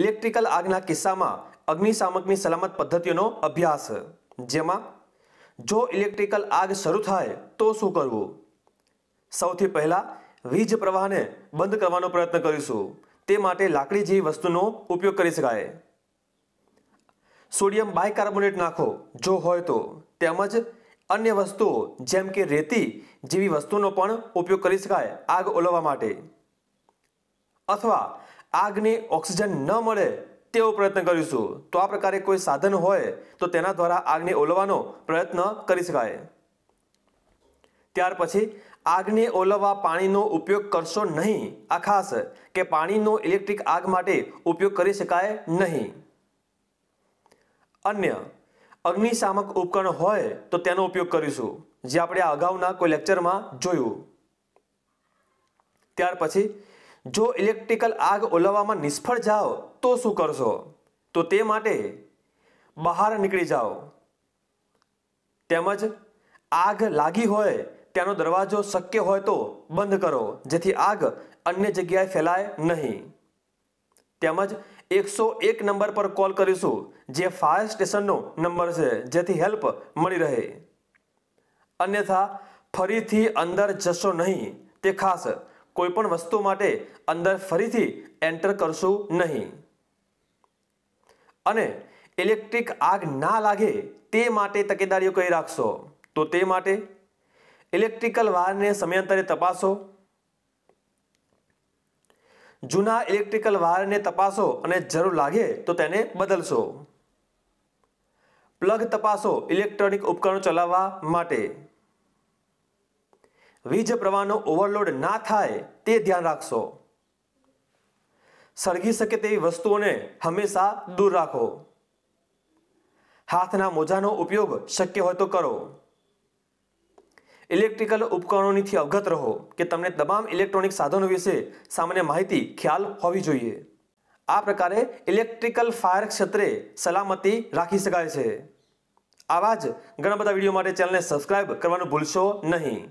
electrical આગના કિસ્સામાં અગ્નિશામકની સલામત પદ્ધતિઓનો અભ્યાસ જેમાં જો ઇલેક્ટ્રિકલ આગ શરૂ થાય તો શું કરવું સૌથી પહેલાં વીજ પ્રવાહને બંધ કરવાનો પ્રયત્ન કરીશું તે માટે લાકડી જેવી વસ્તુનો ઉપયોગ કરી શકાય સોડિયમ બાયકાર્બોનેટ નાખો જો હોય તો તેમજ અન્ય વસ્તુઓ જેમ કે રેતી જેવી વસ્તુનો પણ ઉપયોગ કરી શકાય આગ ઓલવવા માટે અથવા આગને ઓક્સિજન ન મળે તેવો પ્રયત્ન કરીશું તો આ પ્રકારે કોઈ સાધન હોય તો તેના દ્વારા આગને ઓલવાનો પ્રયત્ન કરી શકાય ત્યાર પછી આગને ઓલવવા પાણીનો ઉપયોગ કરશો નહીં આ ખાસ કે પાણીનો ઇલેક્ટ્રિક આગ માટે ઉપયોગ કરી શકાય નહીં અન્ય અગ્નિશામક ઉપકરણ હોય તો તેનો ઉપયોગ કરીશું જે આપણે અગાઉના કોઈ લેક્ચરમાં જોયું ત્યાર પછી જો ઇલેક્ટ્રિકલ આગ ઓલવવામાં નિષ્ફળ જાઓ તો શું કરશો તો તે માટે બહાર નીકળી જાઓ તેમજ આગ લાગી હોય ત્યાંનો દરવાજો શક્ય હોય તો બંધ કરો જેથી આગ અન્ય જગ્યાએ ફેલાય નહીં તેમજ એકસો એક નંબર પર કોલ કરીશું જે ફાયર સ્ટેશનનો નંબર છે જેથી હેલ્પ મળી રહે અન્યથા ફરીથી અંદર જશો નહીં તે ખાસ કોઈપણ વસ્તુ માટે અંદર ફરીથી એન્ટર કરશું નહીં અને ઇલેક્ટ્રિક આગ ના લાગે તે માટે તકેદારીઓ કરી રાખશો તો તે માટે ઇલેક્ટ્રિકલ વાયરને સમયાંતરે તપાસો જૂના ઇલેક્ટ્રિકલ વાયરને તપાસો અને જરૂર લાગે તો તેને બદલશો પ્લગ તપાસો ઇલેક્ટ્રોનિક ઉપકરણો ચલાવવા માટે વીજ પ્રવાહનો ઓવરલોડ ના થાય તે ધ્યાન રાખશો સળગી શકે તેવી વસ્તુઓને હંમેશા દૂર રાખો હાથના મોજાનો ઉપયોગ શક્ય હોય તો કરો ઇલેક્ટ્રિકલ ઉપકરણોથી અવગત રહો કે તમને તમામ ઇલેક્ટ્રોનિક સાધનો વિશે સામાન્ય માહિતી ખ્યાલ હોવી જોઈએ આ પ્રકારે ઇલેક્ટ્રિકલ ફાયર ક્ષેત્રે સલામતી રાખી શકાય છે આવા જ ઘણા બધા વિડીયો માટે ચેનલને સબસ્ક્રાઇબ કરવાનું ભૂલશો નહીં